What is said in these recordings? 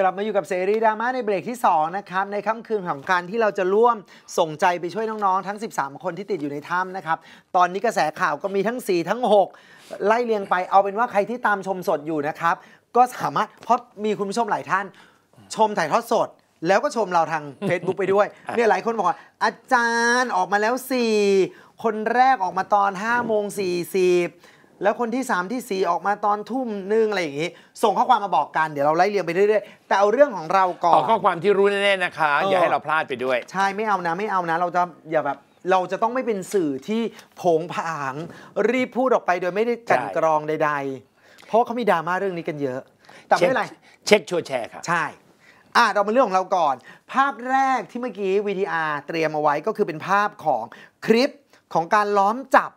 กลับมาอยู่กับเสรีดราม่าในเบรกที่ 2 นะครับ ในค่ำคืนของการที่เราจะร่วมส่งใจไปช่วยน้อง ๆ ทั้ง 13 คนที่ติดอยู่ในถ้ำนะครับ ตอนนี้กระแสข่าวก็มีทั้ง 4 ทั้ง 6 ไล่เรียงไปเอาเป็นว่าใครที่ตามชมสดอยู่นะครับ ก็สามารถเพราะมีคุณผู้ชมหลายท่าน ชมถ่ายทอดสด แล้วก็ชมเราทาง Facebook ไปด้วยเนี่ยหลายคนบอกว่า อาจารย์ออกมาแล้ว 4 คนแรกออกมาตอน5โมง40แล้วคนที่3ที่4 ออกมาตอนทุ่มนึงอะไรอย่างนี้ส่งข้อความมาบอกกันเดี๋ยวเราไล่เรียงไปเรื่อยๆแต่เอาเรื่องของเราก่อนต่อข้อความที่รู้แน่ๆนะคะอย่าให้เราพลาดไปด้วย ใช่ ไม่เอานะไม่เอานะเราจะอย่าแบบเราจะต้องไม่เป็นสื่อที่ผงผางรีบพูดออกไปโดยไม่ได้กันกรองใดๆเพราะเขามีดราม่าเรื่องนี้กันเยอะ แต่ไม่เป็นไรเช็คชัวร์แชร์ค่ะใช่อ่ะเรามาเรื่องของเราก่อนภาพแรกที่เมื่อกี้ VTR เตรียมเอาไว้ก็คือเป็นภาพของคลิปของการล้อมจับ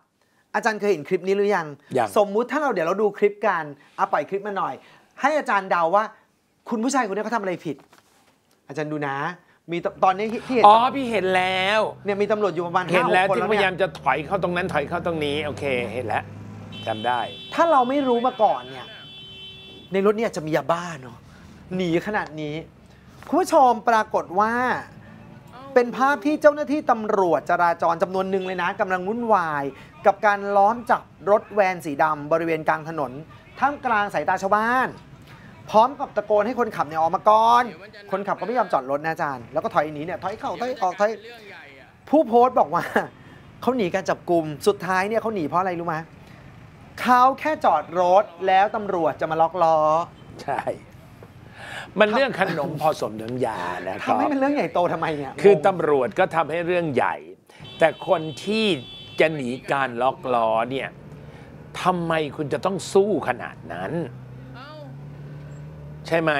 อาจารย์เคยเห็นคลิปนี้หรือยังยังสมมุติถ้าเราเดี๋ยวเราดูคลิปกันเอาปล่อยคลิปมาหน่อย ให้อาจารย์เดาว่า คุณผู้ชายคนนี้เขาทำอะไรผิด อาจารย์ดูนะ มีตอนนี้ที่เห็นอ๋อพี่เห็นแล้วเนี่ยมีตำรวจอยู่ประมาณเห็นแล้วคนที่พยายามจะถอยเข้าตรงนั้นถอยเข้าตรงนี้โอเค เห็นแล้วจำได้ ถ้าเราไม่รู้มาก่อนเนี่ยในรถเนี่ยจะมียาบ้าเนาะหนีขนาดนี้คุณผู้ชมปรากฏว่าเป็นภาพที่เจ้าหน้าที่ตำรวจจราจรจำนวนหนึ่งเลยนะกำลังวุ่นวาย กับการล้อมจับรถแวนสีดำบริเวณกลางถนนท่ามกลางสายตาชาวบ้าน พร้อมกับตะโกนให้คนขับเนี่ยออกมาก่อน คนขับก็ไม่ยอมจอดรถนะอาจารย์แล้วก็ถอยหนีเนี่ยถอยเข้าถอยออกถอยผู้โพสต์บอกว่าเขาหนีการจับกลุ่มสุดท้ายเนี่ยเขาหนีเพราะอะไรรู้ไหมเขาแค่จอดรถแล้วตำรวจจะมาล็อกล้อใช่มันเรื่องขนมพอสมน้ำยานะครับทำให้มันเรื่องใหญ่โตทำไมเนี่ยคือตำรวจก็ทำให้เรื่องใหญ่ แต่คนที่จะหนีการล็อกล้อเนี่ยทำไมคุณจะต้องสู้ขนาดนั้น ใช่ไหม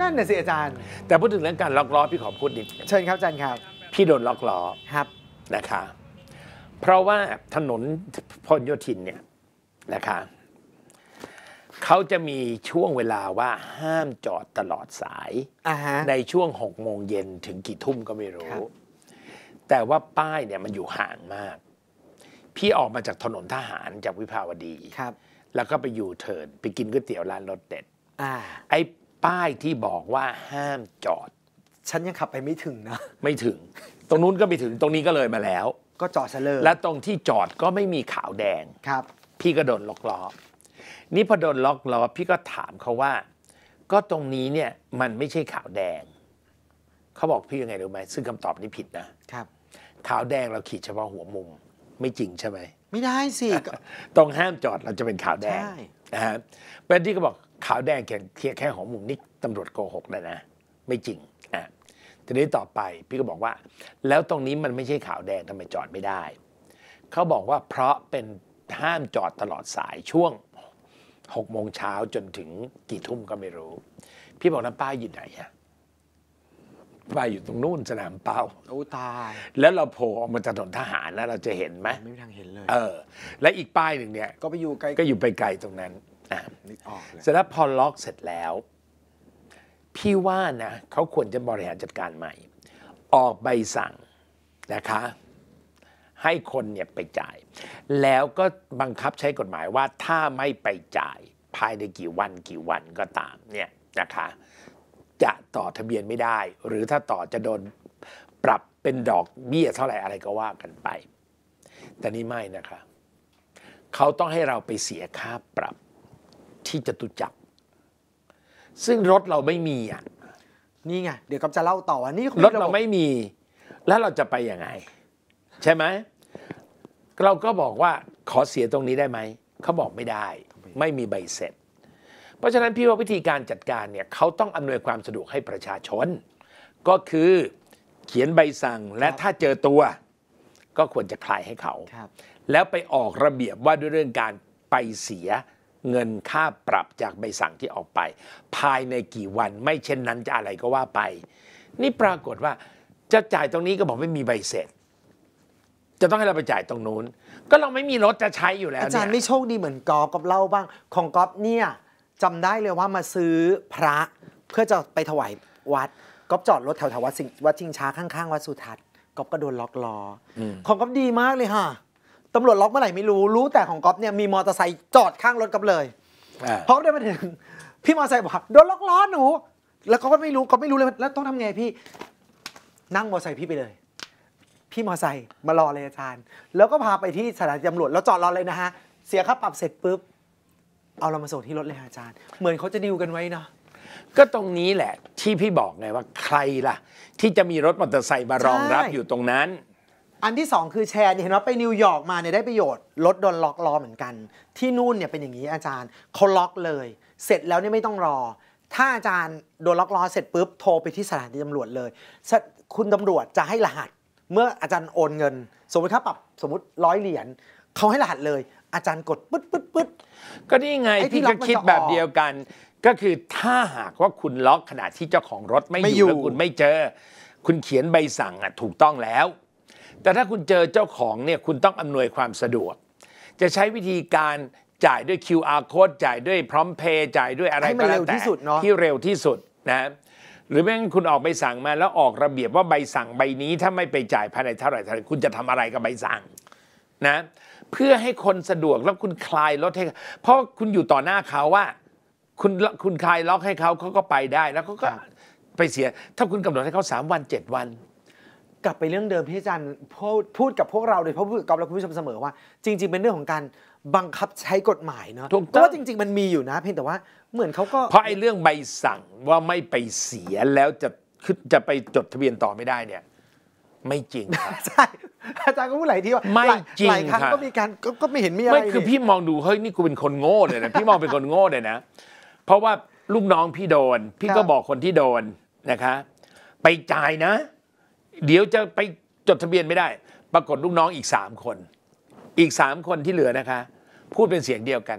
นั่นน่ะสิอาจารย์ แต่พูดถึงเรื่องการล็อกล้อพี่ขอพูดนิดเชิญครับอาจารย์ครับ พี่โดนล็อกล้อ ครับ นะคะ เพราะว่าถนนพหลโยธินเนี่ยนะคะเขาจะมีช่วงเวลาว่าห้ามจอดตลอดสายในช่วงหกโมงเย็นถึงกี่ทุ่มก็ไม่รู้ แต่ว่าป้ายเนี่ยมันอยู่ห่างมาก พี่ออกมาจากถนนทหารจากวิภาวดีครับ แล้วก็ไปอยู่เถินไปกินก๋วยเตี๋ยวร้านรสเด็ดอไอ้ป้ายที่บอกว่าห้ามจอด ฉันยังขับไปไม่ถึงนะไม่ถึง ตรงนู้นก็ไม่ถึงตรงนี้ก็เลยมาแล้ว ก็จอดซะเลยและตรงที่จอดก็ไม่มีขาวแดงครับ พี่ก็โดนล็อกล้อนี่พอโดนล็อกล้อพี่ก็ถามเขาว่า ก็ตรงนี้เนี่ยมันไม่ใช่ขาวแดง เขาบอกพี่ยังไงรู้ไหมซึ่งคำตอบนี้ผิดนะครับขาวแดงเราขีดเฉพาะหัวมุมไม่จริงใช่ไหมไม่ได้สิต้องห้ามจอดเราจะเป็นขาวแดงนะฮะเป็นที่ก็บอกขาวแดงแข่แค่หัวมุมนี่ตำรวจโกหกแล้วนะไม่จริงอ่ะทีนี้ต่อไปพี่ก็บอกว่า แล้วตรงนี้มันไม่ใช่ขาวแดงทำไมจอดไม่ได้เขาบอกว่าเพราะเป็นห้ามจอดตลอดสายช่วงหกโมงเช้าจนถึงกี่ทุ่มก็ไม่รู้ พี่บอกน้ำป้าอยู่ไหนอะป้าอยู่ตรงนู้นสนามเป้า โอ้ตาย แล้วเราโผล่ออกมาจากถนนทหารนะเราจะเห็นไหมไม่มีทางเห็นเลยเออและอีกป้ายหนึ่งเนี่ย ก็ไปอยู่ไกลก็อยู่ไปไกลตรงนั้นอ่ะนึกออกเสร็จแล้วพอล็อกเสร็จแล้ว พี่ว่านะเขาควรจะบริหารจัดการใหม่ ออกใบสั่งนะคะให้คนเนี่ยไปจ่าย แล้วก็บังคับใช้กฎหมายว่าถ้าไม่ไปจ่ายภายในกี่วันกี่วันก็ตามเนี่ยนะคะ จะต่อทะเบียนไม่ได้ หรือถ้าต่อจะโดนปรับเป็นดอกเบี้ยเท่าไหร่อะไรก็ว่ากันไป แต่นี่ไม่นะคะเขาต้องให้เราไปเสียค่าปรับที่จตุจักรซึ่งรถเราไม่มีอ่ะนี่ไง เดี๋ยวกับจะเล่าต่อว่านี่รถเราไม่มี แล้วเราจะไปยังไง ใช่ไหมเราก็บอกว่าขอเสียตรงนี้ได้ไหม เขาบอกไม่ได้ ไม่มีใบเสร็จ เพราะฉะนั้น พี่ว่าวิธีการจัดการเนี่ยเขาต้องอำนวยความสะดวกให้ประชาชน ก็คือเขียนใบสั่งและถ้าเจอตัว ก็ควรจะคลายให้เขาแล้วไปออกระเบียบว่าด้วยเรื่องการไปเสียเงินค่าปรับจากใบสั่งที่ออกไป ภายในกี่วันไม่เช่นนั้นจะอะไรก็ว่าไป นี่ปรากฏว่าจะจ่ายตรงนี้ก็บอกไม่มีใบเสร็จจะต้องให้เราไปจ่ายตรงนู้น ก็เราไม่มีรถจะใช้อยู่แล้วอาจารย์ไม่โชคดีเหมือนกอฟกับเล่าบ้าง ของกอฟเนี่ยจำได้เลยว่ามาซื้อพระ เพื่อจะไปถวายวัดกอฟจอดรถแถวแถววัดสิงวัดชิงช้าข้าง ๆ วัดสุทัศน์กอฟก็โดนล็อกล้อของกอฟดีมากเลยฮะตำรวจล็อกเมื่อไหร่ไม่รู้ รู้แต่ของกอฟเนี่ยมีมอเตอร์ไซค์จอดข้างรถกอฟเลยพราะได้มาถึงพี่มอเตอร์ไซค์บอกโดนล็อกล้อหนู แล้วก็ไม่รู้ก็ไม่รู้เลยแล้วต้องทำไงพี่ นั่งมอเตอร์ไซค์พี่ไปเลยพี่มอไซค์มารอเลยอาจารย์ แล้วก็พาไปที่สถานีตำรวจแล้วจอดรอเลยนะฮะเสียค่าปรับเสร็จปุ๊บ เอาเรามาส่งที่รถเลยอาจารย์ เหมือนเขาจะดิวกันไว้เนาะก็ตรงนี้แหละที่พี่บอกไงว่าใครล่ะ ที่จะมีรถมอเตอร์ไซค์มารองรับอยู่ตรงนั้น อันที่ 2 คือแชร์เนี่ยเห็นว่าไปนิวยอร์กมาเนี่ยได้ประโยชน์รถโดนล็อกล้อเหมือนกัน ที่นู่นเนี่ยเป็นอย่างนี้อาจารย์เขาล็อกเลย เสร็จแล้วเนี่ยไม่ต้องรอ ถ้าอาจารย์โดนล็อกล้อเสร็จปุ๊บโทรไปที่สถานีตำรวจเลยคุณตำรวจจะให้รหัสเมื่ออาจารย์โอนเงิน สมมติครับปรับสมมติร้อยเหรียญเขาให้รหัสเลย อาจารย์กดปึ๊ดปึ๊ดปึ๊ดก็นี่ไงพี่ก็คิดแบบเดียวกัน ก็คือถ้าหากว่าคุณล็อกขณะที่เจ้าของรถไม่อยู่แล้วคุณไม่เจอ คุณเขียนใบสั่งอ่ะถูกต้องแล้ว แต่ถ้าคุณเจอเจ้าของเนี่ยคุณต้องอำนวยความสะดวก จะใช้วิธีการจ่ายด้วย QR code จ่ายด้วยพร้อมเพย์จ่ายด้วยอะไรก็แล้วแต่ที่เร็วที่สุดนะหรือแมั้คุณออกใบสั่งมาแล้วออกระเบียบว่าใบสั่งใบนี้ ถ้าไม่ไปจ่ายภายในเท่าไหร่เท่าไหร่ คุณจะทำอะไรกับใบสั่ง นะ เพื่อให้คนสะดวกแล้วคุณคลายล็อกให้ เพราะคุณอยู่ต่อหน้าเขาว่าคุณคุณคลายล็อกให้เขาเขาก็ไปได้แล้วเขาก็ไปเสียถ้าคุณกำหนดให้เขาสามวันเจ็ดวัน กลับไปเรื่องเดิมที่อาจารย์พูดกับพวกเราโดยเฉพาะกับเราคุณผู้ชมเสมอว่า จริง ๆเป็นเรื่องของการบังคับใช้กฎหมายเนาะถูกต้องเพราะจริง ๆ มันมีอยู่นะเพียงแต่ว่าเหมือนเขาก็ เพราะไอ้เรื่องใบสั่งว่าไม่ไปเสียแล้วจะคือจะไปจดทะเบียนต่อไม่ได้เนี่ย ไม่จริงใช่อาจารย์ก็พูดหลายทีว่าไม่าจริงหลายครั้งก็มีการก็ก็ไม่เห็นมีอะไรไม่คือพี่มองดูเฮ้ยนี่กูเป็นคนโง่เลยนะพี่มองเป็นคนโง่เลยนะ เพราะว่าลูกน้องพี่โดน พี่ก็บบอกคนที่โดนนะคะ ไปจ่ายนะ เดี๋ยวจะไปจดทะเบียนไม่ได้ ปรากฏลูกน้องอีกสามคน อีกสามคนที่เหลือนะคะพูดเป็นเสียงเดียวกัน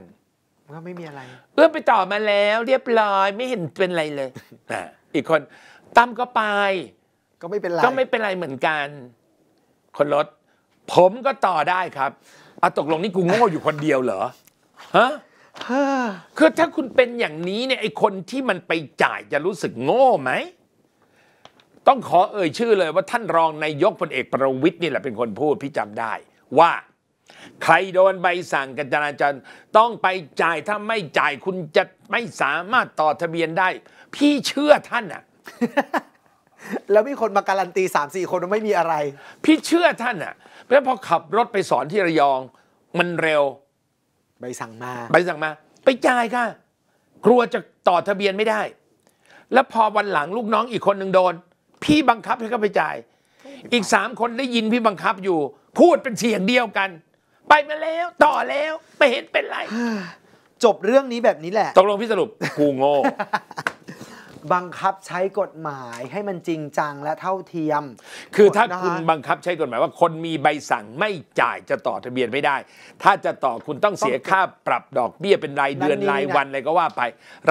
ก็ไม่มีอะไร เอื้อไปต่อมาแล้วเรียบร้อย ไม่เห็นเป็นอะไรเลยอีกคนตั้มก็ไป ก็ไม่เป็นไร ก็ไม่เป็นไรเหมือนกัน คนรถผมก็ต่อได้ครับเอาตกลงนี่กูโง่อยู่คนเดียวเหรอฮะคือถ้าคุณเป็นอย่างนี้เนี่ยไอคนที่มันไปจ่ายจะรู้สึกโง่ไหมต้องขอเอ่ยชื่อเลย ว่าท่านรองนายกพลเอกประวิทย์นี่แหละเป็นคนพูดพี่จำได้ ว่าใครโดนใบสั่งกัรจราจรต้องไปจ่าย ถ้าไม่จ่ายคุณจะไม่สามารถต่อทะเบียนได้ พี่เชื่อท่านอ่ะแล้วมีคนมาการันตีสามสี่คนไม่มีอะไร พี่เชื่อท่านอ่ะเพราะพอขับรถไปสอนที่ระยอง มันเร็วใบสั่งมา ใบสั่งมา ไปจ่ายค่ะกลัวจะต่อทะเบียนไม่ได้ แล้วพอวันหลังลูกน้อง อีกคนหนึ่งโดน พี่บังคับให้เขาไปจ่าย อีกสามคนได้ยินพี่บังคับอยู่ พูดเป็นเสียงเดียวกันไปมาแล้วต่อแล้วไม่เห็นเป็นไร จบเรื่องนี้แบบนี้แหละตกลงพี่สรุปกูโง่บังคับใช้กฎหมายให้มันจริงจังและเท่าเทียม คือถ้าคุณบังคับใช้กฎหมายว่าคนมีใบสั่งไม่จ่ายจะต่อทะเบียนไม่ได้ ถ้าจะต่อคุณต้องเสียค่าปรับดอกเบี้ยเป็นรายเดือนรายวันอะไรก็ว่าไป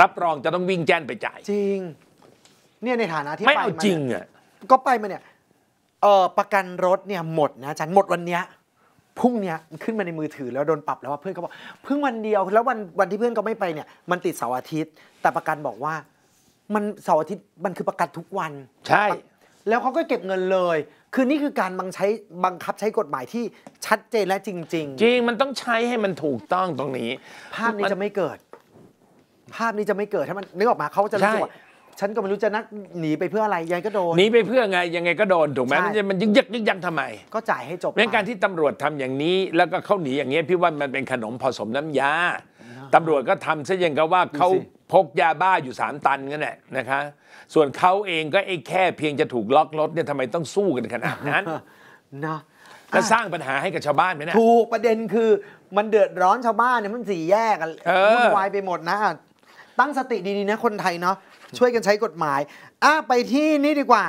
รับรองจะต้องวิ่งแจ้นไปจ่าย จริง เนี่ยในฐานะที่ไม่เอาจริงอ่ะก็ไปมาเนี่ยเออประกันรถเนี่ยหมดนะจันหมดวันเนี้ยพรุ่งเนี้ยขึ้นมาในมือถือแล้วโดนปรับแล้วว่า เพื่อนก็บอกเพิ่งวันเดียวแล้ววันวันที่เพื่อนก็ไม่ไปเนี่ย มันติดเสาร์อาทิตย์ แต่ประกันบอกว่ามันเสาร์อาทิตย์มันคือประกันทุกวัน ใช่ แล้วเขาก็เก็บเงินเลย คือนี่คือการบังใช้บังคับใช้กฎหมายที่ชัดเจนและจริงจริง มันต้องใช้ให้มันถูกต้องตรงนี้ ภาพนี้จะไม่เกิด ภาพนี้จะไม่เกิดถ้ามันนึกออกมาเขาจะรู้สึกว่าฉันก็ไม่รู้จะนักหนีไปเพื่ออะไรยังก็โดนหนีไปเพื่อไงยังไงก็โดนถูกไหมมันจะมันยึกยักยึกยักทำไมก็จ่ายให้จบเรนการที่ตำรวจทำอย่างนี้ แล้วก็เขาหนีอย่างเงี้ยพี่ว่ามันเป็นขนมผสมน้ำยาตำรวจก็ทำซะอย่างกับว่าเขาพกยาบ้าอยู่สามตันกันแหละนะคะ ส่วนเขาเองก็ไอ้แค่เพียงจะถูกล็อกรถเนี่ยทำไมต้องสู้กันขนาดนั้นนะแล้วสร้างปัญหาให้กับชาวบ้านไหมนะถูกประเด็นคือมันเดือดร้อนชาวบ้านเนี่ยมันสีแยกกันวุ่นวายไปหมดนะ ตั้งสติดีๆนะคนไทยเนาะช่วยกันใช้กฎหมาย อ่ะไปที่นี่ดีกว่า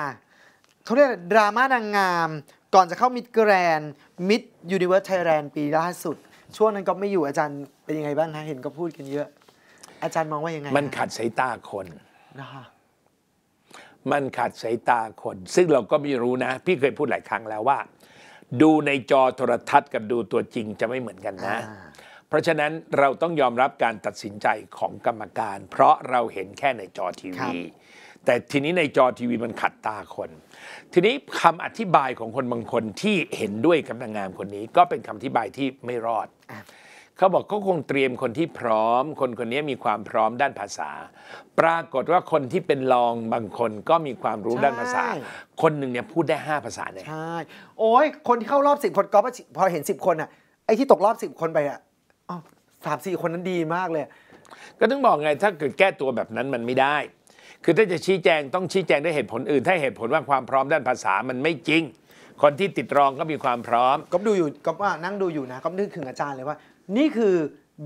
เขาเรียกดราม่านางงาม ก่อนจะเข้ามิดแกรนมิดยูนิเวิร์สไทยแลนด์ปีล่าสุด ช่วงนั้นก็ไม่อยู่อาจารย์ เป็นยังไงบ้างฮะ เห็นก็พูดกันเยอะ อาจารย์มองว่ายังไง มันขัดสายตาคน นะคะมันขัดสายตาคน ซึ่งเราก็ไม่รู้นะ พี่เคยพูดหลายครั้งแล้วว่า ดูในจอโทรทัศน์กับดูตัวจริงจะไม่เหมือนกันนะะเพราะฉะนั้นเราต้องยอมรับการตัดสินใจของกรรมการ เพราะเราเห็นแค่ในจอทีวี แต่ทีนี้ในจอทีวีมันขัดตาคน ทีนี้คำอธิบายของคนบางคนที่เห็นด้วยกับนางงามคนนี้ก็เป็นคำอธิบายที่ไม่รอด เขาบอกก็คงเตรียมคนที่พร้อม คนคนนี้มีความพร้อมด้านภาษา ปรากฏว่าคนที่เป็นรองบางคนก็มีความรู้ด้านภาษา คนหนึ่งเนี่ยพูดได้ 5 ภาษาเนี่ยใช่โอ้ยคนที่เข้ารอบสิบคนก็พอเห็น10คนอะไอ้ที่ตกรอบสิบคนไปอะสามสี่คนนั้นดีมากเลย ก็ต้องบอกไงถ้าเกิดแก้ตัวแบบนั้นมันไม่ได้ คือถ้าจะชี้แจงต้องชี้แจงด้วยเหตุผลอื่น ถ้าเหตุผลว่าความพร้อมด้านภาษามันไม่จริง คนที่ติดรองก็มีความพร้อม ก็ดูอยู่ก็ว่านั่งดูอยู่นะ ก็นึกถึงอาจารย์เลยว่า นี่คือ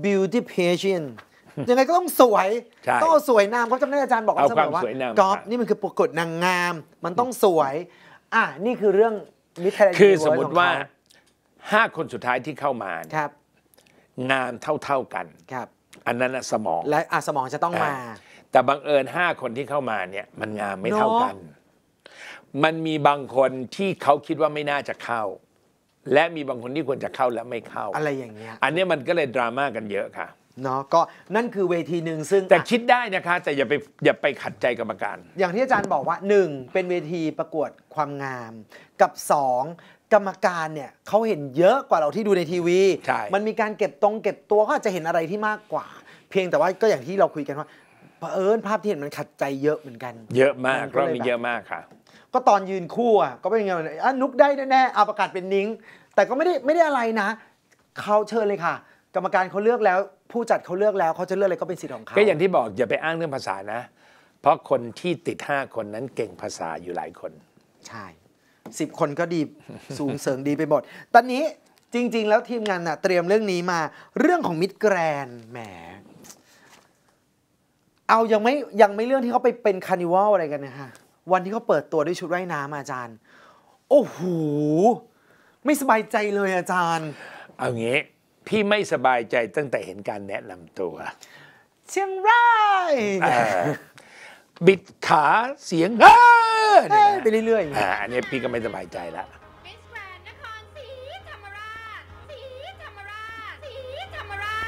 beauty p a i e n t ยังไงก็ต้องสวย ต้องสวยนามเขาจำได้อาจารย์บอกเสมอว่าก๊อฟนี่มันคือปรากฏนางงาม มันต้องสวย อ่ะนี่คือเรื่องมิทเทอร์คือสมมติว่าห้าคนสุดท้ายที่เข้ามาครับงานเท่าๆกันครับ อันนั้นะสมอง และอาะสมองจะต้องมา แต่บังเอิญห้าคนที่เข้ามาเนี่ยมันงานไม่เท่ากัน มันมีบางคนที่เขาคิดว่าไม่น่าจะเข้า และมีบางคนที่ควรจะเข้าและไม่เข้า อะไรอย่างเงี้ย อันเนี้ยมันก็เลยดราม่ากันเยอะค่ะ เนาะก็นั่นคือเวทีหนึ่งซึ่ง แต่คิดได้นะคะแต่อย่าไปอย่าไปขัดใจกรรมการ อย่างที่อาจารย์บอกว่า 1. เป็นเวทีประกวดความงามกับ 2. กรรมการเนี่ยเขาเห็นเยอะกว่าเราที่ดูในทีวี มันมีการเก็บตรงเก็บตัวก็อาจจะเห็นอะไรที่มากกว่า เพียงแต่ว่าก็อย่างที่เราคุยกันว่าเอิญภาพที่เห็นมันขัดใจเยอะเหมือนกัน เยอะมากก็มีเยอะมากค่ะ ก็ตอนยืนคู่อ่ะก็เป็นยไงวงอ่ะนุกได้แน่ๆเอาประกาศเป็นนิ้งแต่ก็ไม่ได้ไม่ได้อะไรนะเขาเชิญเลยค่ะ กรรมการเขาเลือกแล้วผู้จัดเขาเลือกแล้วเขาจะเลือกอะไรก็เป็นสิทธิ์ของเขาก็อย่างที่บอกอย่าไปอ้างเรื่องภาษานะ เพราะคนที่ติด5คนนั้นเก่งภาษาอยู่หลายคน ใช่สิบคนก็ดีสูงเสริงดีไปหมดตอนนี้จริง ๆ แล้วทีมงานนะ่ะเตรียมเรื่องนี้มาเรื่องของมิดแกรนแหมเอายังไม่ยังไม่เรื่องที่เขาไปเป็นคานิวัลอะไรกันนะฮะ วันที่เขาเปิดตัวด้วยชุดว่ายน้ำอาจารย์ โอ้โห ไม่สบายใจเลยอาจารย์ เอางี้ พี่ไม่สบายใจตั้งแต่เห็นการแนะนำตัว เชียงรายบิดขาเสียง เฮ้ยไปเรื่อยๆอ่าันนี้พี่ก็ไม่สบายใจละมิสแกรนนครศรีธรรมราชศรีธรรมราชศรีธรรมราช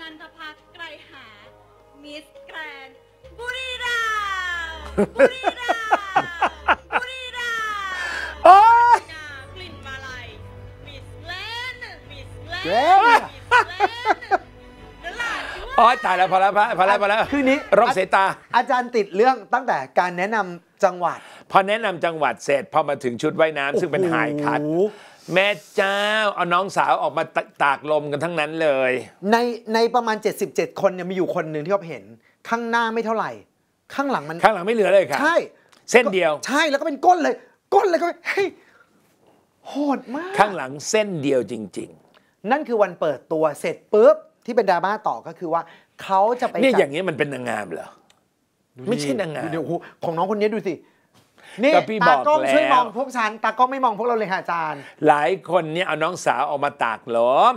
นันทพัฒไกรหา มิสแกรนบุรีดามบุรีดามบุรีดามโอ้ยกลิ่นมาลายมิสเลนมิสแกนอ๋อตายแล้วพอแล้วพอแล้วพอแล้วคืนนี้โรเสายตา อาจารย์ติดเรื่องตั้งแต่การแนะนำจังหวัด พอแนะนำจังหวัดเสร็จพอมาถึงชุดว่ายน้ำซึ่งเป็นหายคัดแม่เจ้าเอาน้องสาวออกมาตากลมกันทั้งนั้นเลย ในในประมาณ 77 คนเนี่ยมีอยู่คนหนึ่งที่เราเห็น ข้างหน้าไม่เท่าไหร่ ข้างหลังมันข้างหลังไม่เหลือเลยครับใช่เส้นเดียว ใช่แล้วก็เป็นก้นเลย ก้นเลยก็เฮ้ยโหดมาก ข้างหลังเส้นเดียวจริง ๆ นั่นคือวันเปิดตัวเสร็จปุ๊บที่เป็นดราม่าต่อก็คือว่าเขาจะไปเนี่ยอย่างนี้มันเป็นนางงามเหรอไม่ใช่นางงามเดี๋ยวของน้องคนนี้ดูสินี่ตาก้องช่วยมองพวกฉันตาก้องไม่มองพวกเราเลยค่ะอาจารย์ หลายคนเนี่ยเอาน้องสาวออกมาตากล้อม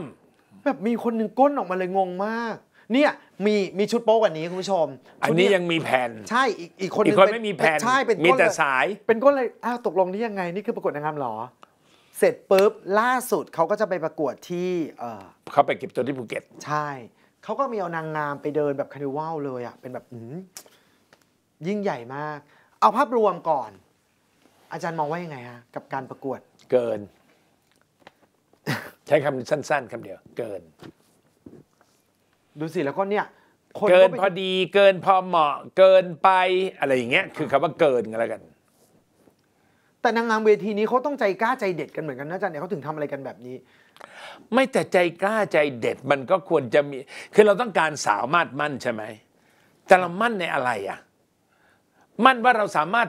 แบบมีคนหนึ่งก้นออกมาเลยงงมาก เนี่ยมีมีชุดโป๊กว่านี้คุณผู้ชม อันนี้ยังมีแผ่นใช่อีกอีกคนอีกคนไม่มีแผ่นใช่เป็นมีแต่สายเป็นก้นเลยอ้าวตกลงนี่ยังไงนี่คือปรากฏนางงามหรอเสร็จปุ๊บล่าสุดเขาก็จะไปประกวดที่เขาไปเก็บตัวที่ภูเก็ต ใช่ เขาก็มีเอานางงามไปเดินแบบคานิวัลเลยอะเป็นแบบยิ่งใหญ่มาก เอาภาพรวมก่อน อาจารย์มองว่ายังไงฮะกับการประกวดเกิน ใช้คำสั้นๆคำเดียว เกิน ดูสิ แล้วก็เนี่ย เกินพอดีเกินพอเหมาะเกินไปอะไรอย่างเงี้ยคือคำว่าเกินกันแล้วกันแต่นางงามเวทีนี้เขาต้องใจกล้าใจเด็ดกันเหมือนกันนะอาจารย์เนี่ยเขาถึงทำอะไรกันแบบนี้ ไม่แต่ใจกล้าใจเด็ดมันก็ควรจะมีคือเราต้องการสามารถมั่นใช่ไหมแต่เรามั่นในอะไรอ่ะมั่นว่าเราสามารถ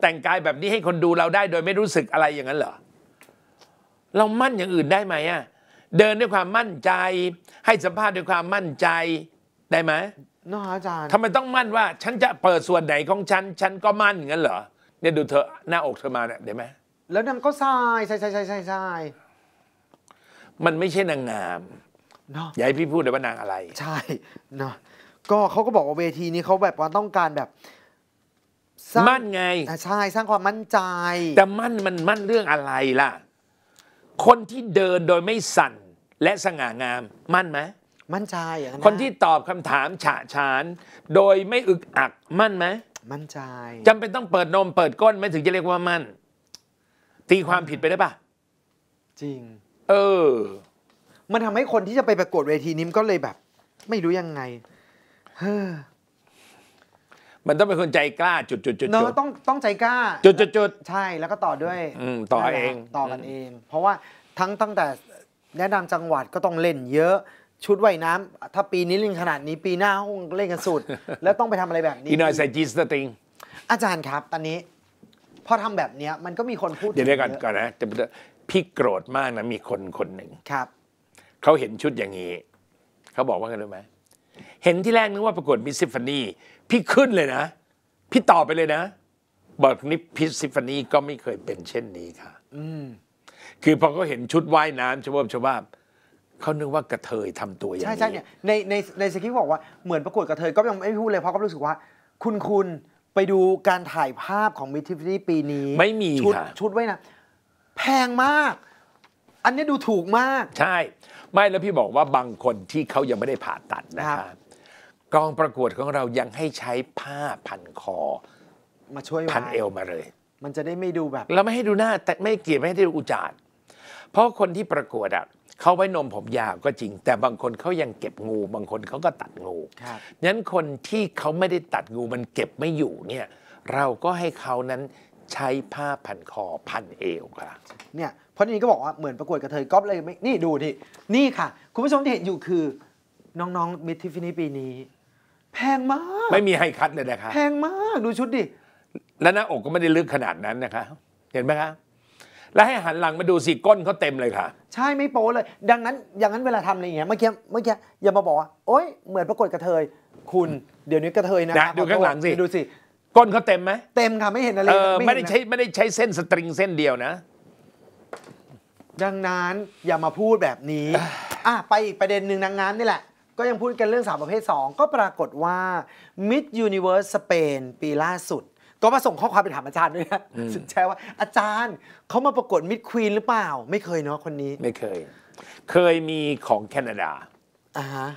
แต่งกายแบบนี้ให้คนดูเราได้โดยไม่รู้สึกอะไรอย่างนั้นเหรอเรามั่นอย่างอื่นได้ไหมอ่ะเดินด้วยความมั่นใจ ให้สัมภาษณ์ด้วยความมั่นใจได้ไหมนะอาจารย์ทำไมต้องมั่นว่าฉันจะเปิดส่วนไหนของฉันฉันก็มั่นงั้นเหรอเนี่ยดูเธอหน้าอกเธอมาเนี่ยเดี๋ยวไหมแล้วนางก็ทรายทรายทรายทรายทรมันไม่ใช่นางงามเนาะอย่าให้พี่พูดเลยว่านางอะไร ใช่เนาะก็เขาก็บอกว่าเวทีนี้เขาแบบว่าต้องการแบบ มั่นไงใช่สร้างความมั่นใจ แต่มั่นมันมั่นเรื่องอะไรล่ะ คนที่เดินโดยไม่สั่น และสง่างาม มั่นไหม มั่นใจคนที่ตอบคำถามฉะฉาน โดยไม่อึกอักมั่นไหมมั่นใจจำเป็นต้องเปิดนมเปิดก้นไม่ถึงจะเรียกว่ามั่นตีความผิดไปได้ปะจริง เออ มันทำให้คนที่จะไปประกวดเวทีนิ้มก็เลยแบบ ไม่รู้ยังไง เฮ้อมันต้องเป็นคนใจกล้าจุดจุดจุดเนจุดะต้องต้องใจกล้า จุดจุดจุดใช่ แล้วก็ต่อด้วย อืม ต่อเองต่อกันเอง เพราะว่าทั้งตั้งแต่ แนะนำจังหวัดก็ต้องเล่นเยอะชุดว่ายน้ำ ถ้าปีนี้เล่นขนาดนี้ปีหน้าคงเล่นกันสุด แล้วต้องไปทำอะไรแบบนี้อีนอยใส่จีนสติงอาจารย์ครับ ตอนนี้พอทำแบบเนี้ยมันก็มีคนพูดเดี๋ยวเดี๋ยวกันก่อนนะจะพี่โกรธมากนะ มีคนคนหนึ่งครับเขาเห็นชุดอย่างนี้ เขาบอกว่าไงรู้ไหมเห็นที่แรกนึกว่าประกวดมิสซิฟานีพี่ขึ้นเลยนะพี่ตอบไปเลยนะ บอกนี่พิสซิฟานีก็ไม่เคยเป็นเช่นนี้ค่ะอืคือพอเขาเห็นชุดว่ายน้ำชวบ้าชวบเขานึกว่ากระเทยทำตัวอย่างนี้ ใช่ใช่เนี่ยในในในสคริปต์บอกว่าเหมือนประกวดกระเทยก็ยังไม่พูดเลย เพราะก็รู้สึกว่า คุณคุณไปดูการถ่ายภาพของมิทิฟนี้ปีนี้ ไม่มีชุดชุดไว้นะ แพงมาก อันนี้ดูถูกมาก ใช่ ไม่แล้วพี่บอกว่าบางคนที่เขายังไม่ได้ผ่าตัดนะคบกองประกวดของเรายังให้ใช้ผ้าพันคอ มาช่วยพันเอวมาเลย มันจะได้ไม่ดูแบบเราไม่ให้ดูหน้าแต่ไม่เกลียดไม่ให้ดูอุจา์เพราะคนที่ประกวดอะเขาไว้นมผมยาวก็จริง แต่บางคนเขายังเก็บงูบางคนเขาก็ตัดงูคนั้นคนที่เขาไม่ได้ตัดงูมันเก็บไม่อยู่เนี่ย เราก็ให้เขานั้นใช้ผ้าพันคอพันเอวค่ะ เนี่ยเพราะนี้ก็บอกว่าเหมือนประกวดกระเทยก๊อปเลยไม่นี่ดูที่นี่ค่ะ คุณผู้ชมที่เห็นอยู่คือ น้องๆ มิทิฟินีปีนี้ แพงมาก ไม่มีไฮคัทเลยนะคะ แพงมากดูชุดดิและหน้าอกก็ไม่ได้ลึกขนาดนั้นนะคะ เห็นไหมคะและให้หันหลังมาดูสิก้นเขาเต็มเลยค่ะ ใช่ไม่โป้เลย ดังนั้นอย่างนั้นเวลาทำอะไรอย่างเงี้ยเมื่อกี้เมื่อกี้อย่ามาบอกว่าโอ๊ยเหมือนปรากฏกระเทยคุณเดี๋ยวนี้กระเทยนะนะดูข้างหลังสิดูสิก้นเขาเต็มไหมเต็มค่ะไม่เห็นอะไรไม่ได้ใช้ไม่ได้ใช้เส้นสตริงเส้นเดียวนะ ดังนั้นอย่ามาพูดแบบนี้ อ่ะไปอีกประเด็นหนึ่งนางงามนี่แหละก็ยังพูดกันเรื่องสาวประเภท 2 ก็ปรากฏว่า Miss Universe Spain ปีล่าสุดก็มาส่งข้อความไปถามอาจารย์ด้วยนะสนใจว่าอาจารย์เขามาประกวดมิดควีนหรือเปล่า ไม่เคยเนาะคนนี้ ไม่เคย เคยมีของแคนาดา อ่าฮะ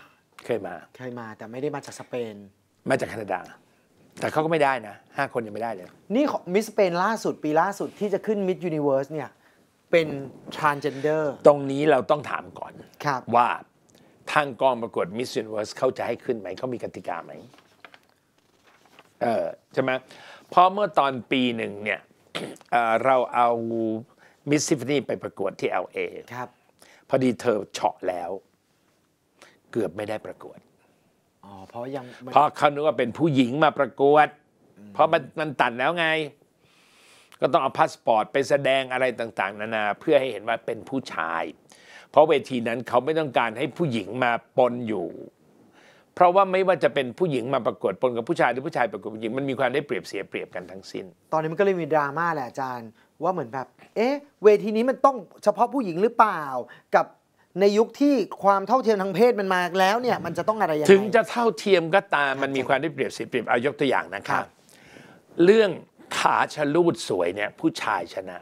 เคยมา เคยมาแต่ไม่ได้มาจากสเปน มาจากแคนาดา แต่เขาก็ไม่ได้นะห้าคนยังไม่ได้เลย นี่มิสสเปนล่าสุดปีล่าสุดที่จะขึ้นมิดยูนิเวิร์สเนี่ย เป็นทรานเจนเดอร์ ตรงนี้เราต้องถามก่อนว่า ทางกองประกวดมิสยูนิเวิร์สเขาจะให้ขึ้นไหม เขามีกติกาไหมเออใช่ไหมเพราะเมื่อตอนปีหนึ่งเนี่ยเเราเอามิสซิฟนีไปประกวดที่ LA ครับ พอดีเธอเฉาะแล้ว เกือบไม่ได้ประกวด อ๋อ เพราะยังเพราะเขาคิดว่าเป็นผู้หญิงมาประกวด เพราะมันมันตัดแล้วไง ก็ต้องเอาพาสปอร์ตไปแสดงอะไรต่างๆ นานา เพื่อให้เห็นว่าเป็นผู้ชาย เพราะเวทีนั้นเขาไม่ต้องการให้ผู้หญิงมาปนอยู่เพราะว่าไม่ว่าจะเป็นผู้หญิงมาประกวดปนกับผู้ชายหรือผู้ชายประกวดผู้หญิงมันมีความได้เปรียบเสียเปรียบกันทั้งสิ้นตอนนี้มันก็เลยมีดราม่าแหละอาจารย์ว่าเหมือนแบบ เอ๊ะ เวทีนี้มันต้องเฉพาะผู้หญิงหรือเปล่ากับในยุคที่ความเท่าเทียมทางเพศมันมาแล้วเนี่ยมันจะต้องอะไรยังไงถึงจะเท่าเทียมก็ตามมันมีความได้เปรียบเสียเปรียบเอายกตัวอย่างนะครับเรื่องขาชะลูดสวยเนี่ยผู้ชายชนะ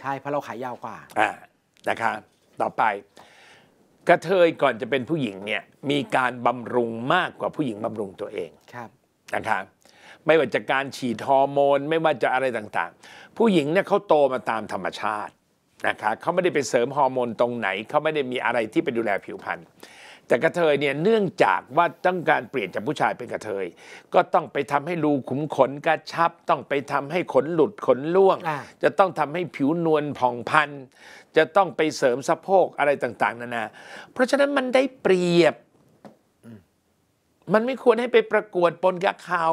ใช่ เพราะเราขายาวกว่าอ่านะคะต่อไปกระเทยก่อนจะเป็นผู้หญิงเนี่ยมีการบำรุงมากกว่าผู้หญิงบำรุงตัวเองครับนะครับไม่ว่าจะการฉีดฮอร์โมนไม่ว่าจะอะไรต่างๆ ผู้หญิงเนี่ยเขาโตมาตามธรรมชาตินะคะเขาไม่ได้ไปเสริมฮอร์โมนตรงไหนเขาไม่ได้มีอะไรที่ไปดูแลผิวพรรณแต่กระเทยเนี่ยเนื่องจากว่าต้องการเปลี่ยนจากผู้ชายเป็นกระเทย ก็ต้องไปทำให้รูขุมขนกระชับ ต้องไปทำให้ขนหลุดขนล่วง จะต้องทำให้ผิวนวลผ่องพันจะต้องไปเสริมสะโพกอะไรต่าง ๆ นานาเพราะฉะนั้นมันได้เปรียบ มันไม่ควรให้ไปประกวดปนกับเขา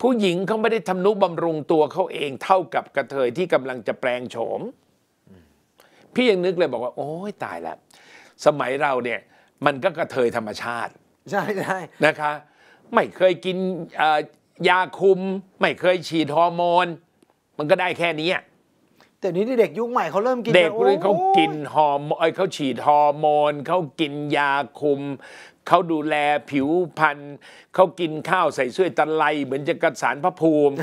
ผู้หญิงเขาไม่ได้ทำนุบำรุงตัวเขาเองเท่ากับกระเทยที่กำลังจะแปลงโฉม พี่ยังนึกเลยบอกว่า โอ้ยตายแล้ว สมัยเราเนี่ยมันก็กระเทยธรรมชาติใช่ใช่นะคะ ไม่เคยกินยาคุม ไม่เคยฉีดฮอร์โมน มันก็ได้แค่นี้แต่นี้เด็กยุคใหม่เขาเริ่มกินเด็กเขากินฮอร์โมนเขาฉีดฮอร์โมน เขากินยาคุม เขาดูแลผิวพรรณเขากินข้าวใส่เสื้อตะไล เหมือนจะกระสานพระภูมิ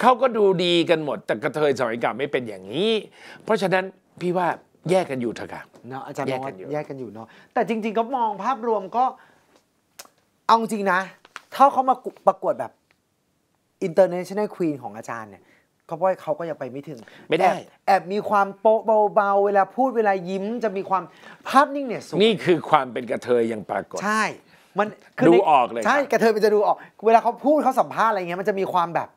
เขาก็ดูดีกันหมดแต่กระเทยสมัยก่อนไม่เป็นอย่างนี้ เพราะฉะนั้นพี่ว่าแยกกันอยู่เถอะค่ะเนาะอาจารย์แยกกันอยู่แยกกันอยู่เนาะแต่จริงๆก็มองภาพรวมก็ เอาจริงนะ ถ้าเขามาประกวดแบบ international queen ของอาจารย์เนี่ยเขาว่าเขาก็ยังไปไม่ถึงไม่ได้แอบแอบมีความโป๊ะเบาๆเวลาพูดเวลายิ้มจะมีความภาพนิ่งเนี่ยสูงนี่คือความเป็นกระเทยยังปรากฏใช่มันดูออกเลยใช่กระเทยมันจะดูออก เวลาเขาพูดเขาสัมภาษณ์อะไรเงี้ยมันจะมีความแบบ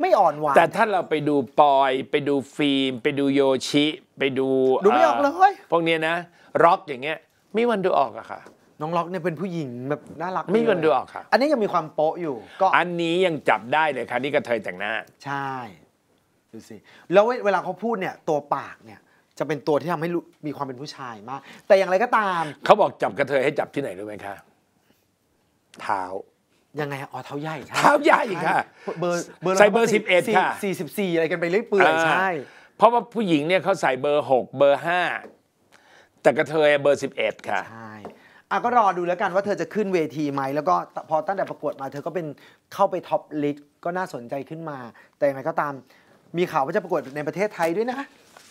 ไม่อ่อนหวานแต่ถ้าเราไปดูปอย ไปดูฟิล์ม ไปดูโยชิ ไปดูดูไม่ออกเลยพวกเนี้ยนะร็อกอย่างเงี้ย ไม่วันดูออกอะค่ะน้องล็อกเนี่ยเป็นผู้หญิงแบบน่ารักไม่เงคนดูออกค่ะ อันนี้ยังมีความโป๊ะอยู่ ก็อันนี้ยังจับได้เลยค่ะ นี่กระเทยแต่งหน้า ใช่ ดูสิ แล้วเวลาเขาพูดเนี่ยตัวปากเนี่ยจะเป็นตัวที่ทำให้มีความเป็นผู้ชายมากแต่อย่างไรก็ตาม เขาบอกจับกระเทยให้จับที่ไหนรู้ไหมคะเท้า ยังไงอ๋อเท้าใหญ่เท้าใหญ่ค่ะเบอร์เบอร์ใส่เบอร์สิบเอ็ดค่ะสี่สิบสี่อะไรกันไปเรื่อยเปื่อยใช่ เพราะว่าผู้หญิงเนี่ยเขาใส่เบอร์หกเบอร์ห้าแต่กระเทยเบอร์สิบเอ็ดค่ะใอ่ะก็รอดูแล้วกันว่าเธอจะขึ้นเวทีไหมแล้วก็พอตั้งแต่ประกวดมาเธอก็เป็นเข้าไปท็อปลิสต์ก็น่าสนใจขึ้นมา แต่อย่างไรก็ตามมีข่าวว่าจะประกวดในประเทศไทยด้วยนะ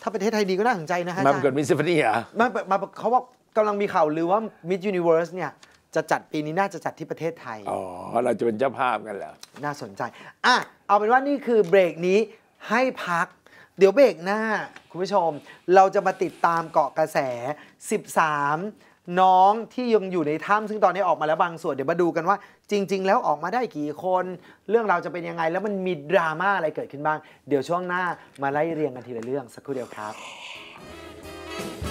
ถ้าประเทศไทยดีก็น่าสนใจนะฮะมาประกวดมิสซิฟนียมามาเขาบอกกำลังมีข่าวหรือว่ามิสยูนิเวอร์สเนี่ย จะจัดปีนี้น่าจะจัดที่ประเทศไทยอ๋อเราจะเป็นเจ้าภาพกันแล้ว น่าสนใจอ่ะเอาเป็นว่านี่คือเบรกนี้ให้พักเดี๋ยวเบรกหน้าคุณผู้ชมเราจะมาติดตามเกาะกระแส 13น้องที่ยังอยู่ในถ้ำซึ่งตอนนี้ออกมาแล้วบางส่วน เดี๋ยวมาดูกันว่า จริง ๆ แล้วออกมาได้กี่คน เรื่องราวจะเป็นยังไง แล้วมันมีดราม่าอะไรเกิดขึ้นบ้าง เดี๋ยวช่วงหน้ามาไล่เรียงกันทีละเรื่องสักครู่เดียวครับ